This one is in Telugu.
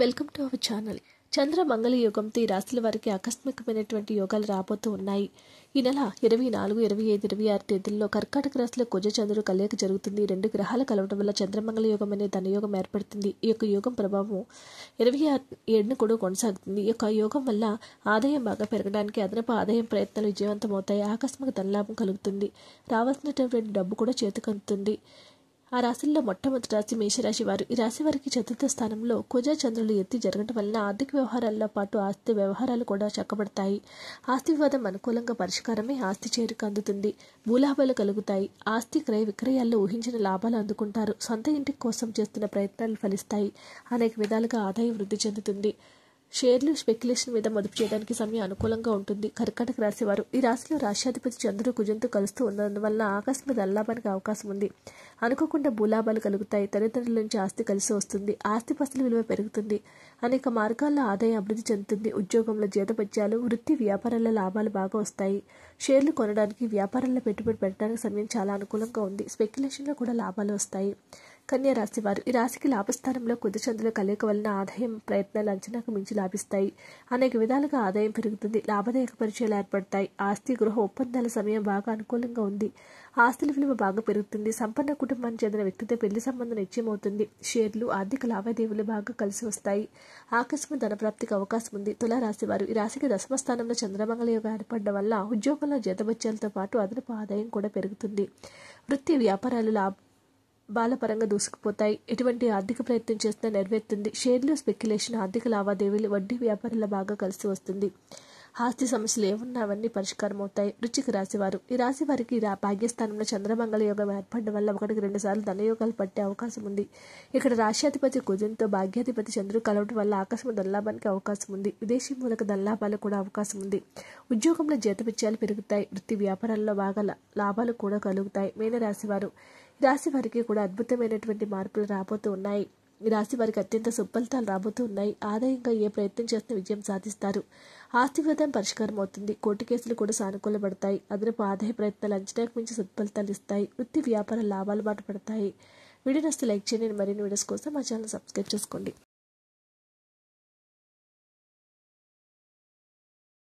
వెల్కమ్ టు అవర్ ఛానల్ చంద్ర మంగళ యోగంతో ఈ రాశుల వారికి ఆకస్మికమైనటువంటి యోగాలు రాబోతూ ఉన్నాయి ఈ నెల ఇరవై నాలుగు ఇరవై ఐదు ఇరవై ఆరు తేదీల్లో కర్కాటక రాశిలో కుజ చంద్రుడు కలియక జరుగుతుంది రెండు గ్రహాలు కలవడం వల్ల చంద్రమంగళ యోగం అనే ధనయోగం ఏర్పడుతుంది ఈ యొక్క యోగం ప్రభావం ఇరవై ఆరు ఏడును కూడా కొనసాగుతుంది ఈ యొక్క యోగం వల్ల ఆదాయం బాగా పెరగడానికి అదనపు ఆదాయం ప్రయత్నాలు విజయవంతమవుతాయి ఆకస్మిక ధనలాభం కలుగుతుంది రావాల్సినటువంటి డబ్బు కూడా చేతికందుతుంది ఆ రాశుల్లో మొట్టమొదటి రాశి మేషరాశి వారు ఈ రాశి వారికి చతుర్థ స్థానంలో కుజ చంద్రులు ఎత్తి జరగడం వలన ఆర్థిక వ్యవహారాల్లో పాటు ఆస్తి వ్యవహారాలు కూడా చక్కబడతాయి ఆస్తి వివాదం అనుకూలంగా పరిష్కారమే ఆస్తి చేరుకు అందుతుంది భూలాభాలు కలుగుతాయి ఆస్తి క్రయ విక్రయాల్లో ఊహించిన లాభాలు అందుకుంటారు సొంత ఇంటి కోసం చేస్తున్న ప్రయత్నాలు ఫలిస్తాయి అనేక విధాలుగా ఆదాయం వృద్ధి చెందుతుంది షేర్లు స్పెక్యులేషన్ మీద మదుపు చేయడానికి సమయం అనుకూలంగా ఉంటుంది కర్కాటక రాశివారు ఈ రాశిలో రాష్ట్రాధిపతి చంద్రుడు కుజంతో కలుస్తూ ఉన్నందువల్ల ఆకాశం మీద అల్లాభానికి అవకాశం ఉంది అనుకోకుండా భూలాభాలు కలుగుతాయి తల్లిదండ్రుల నుంచి ఆస్తి కలిసి వస్తుంది ఆస్తి పస్తుల విలువ పెరుగుతుంది అనేక మార్గాల్లో ఆదాయం అభివృద్ధి చెందుతుంది ఉద్యోగంలో జీతపత్యాలు వృత్తి వ్యాపారాల్లో లాభాలు బాగా వస్తాయి షేర్లు కొనడానికి వ్యాపారంలో పెట్టుబడి పెట్టడానికి సమయం చాలా అనుకూలంగా ఉంది స్పెక్యులేషన్లో కూడా లాభాలు వస్తాయి కన్యా వారు ఈ రాశికి లాభస్థానంలో కుదిచందుల కలయిక వలన ఆదాయం ప్రయత్నాలు అంచనాకు మించి లాభిస్తాయి అనేక విధాలుగా ఆదాయం పెరుగుతుంది లాభదాయక పరిచయాలు ఏర్పడతాయి ఆస్తి గృహ ఒప్పందాల సమయం బాగా అనుకూలంగా ఉంది ఆస్తుల విలువ బాగా పెరుగుతుంది సంపన్న కుటుంబానికి చెందిన వ్యక్తితో పెళ్లి సంబంధం నిశ్చయమవుతుంది షేర్లు ఆర్థిక లావాదేవీలు బాగా కలిసి వస్తాయి ఆకస్మిక ధనప్రాప్తికి అవకాశం ఉంది తులారాశి వారు ఈ రాశికి దశమ స్థానంలో చంద్రమంగళ యోగం ఏర్పడడం వల్ల ఉద్యోగంలో జీతభత్యాలతో పాటు అదనపు ఆదాయం కూడా పెరుగుతుంది వృత్తి వ్యాపారాలు లాభ బాలపరంగా దూసుకుపోతాయి ఎటువంటి ఆర్థిక ప్రయత్నం చేస్తే నెరవేరుతుంది షేర్లు స్పెక్యులేషన్ ఆర్థిక లావాదేవీలు వడ్డీ వ్యాపారుల బాగా కలిసి వస్తుంది ఆస్తి సమస్యలు ఏమున్నా అవన్నీ పరిష్కారం అవుతాయి రుచికి రాశివారు ఈ రాశి వారికి భాగ్యస్థానంలో చంద్రమంగళ యోగం ఏర్పడడం వల్ల ఒకటికి రెండు సార్లు ధనయోగాలు పట్టే అవకాశం ఉంది ఇక్కడ రాశ్యాధిపతి కుజంతో భాగ్యాధిపతి చంద్రుడు కలవడం వల్ల ఆకాశం దల్లాభానికి అవకాశం ఉంది విదేశీ మూలక ధనలాభాలు కూడా అవకాశం ఉంది ఉద్యోగంలో జీతవిత్యాలు పెరుగుతాయి వృత్తి వ్యాపారాల్లో బాగా లాభాలు కూడా కలుగుతాయి మీన రాశివారు రాశి వారికి కూడా అద్భుతమైనటువంటి మార్పులు రాబోతూ ఉన్నాయి ఈ రాశి వారికి అత్యంత సుఫలితాలు రాబోతూ ఉన్నాయి ఆదాయంగా ఏ ప్రయత్నం చేస్తే విజయం సాధిస్తారు ఆస్తివాదం పరిష్కారం అవుతుంది కోర్టు కేసులు కూడా సానుకూలపడతాయి అదనపు ఆదాయ ప్రయత్నాలు అంచనాకు మించి సత్ఫలితాలు ఇస్తాయి వృత్తి వ్యాపార లాభాలు బాటపడతాయి వీడియో నస్తే లైక్ చేయండి మరిన్ని వీడియోస్ కోసం మా ఛానల్ సబ్స్క్రైబ్ చేసుకోండి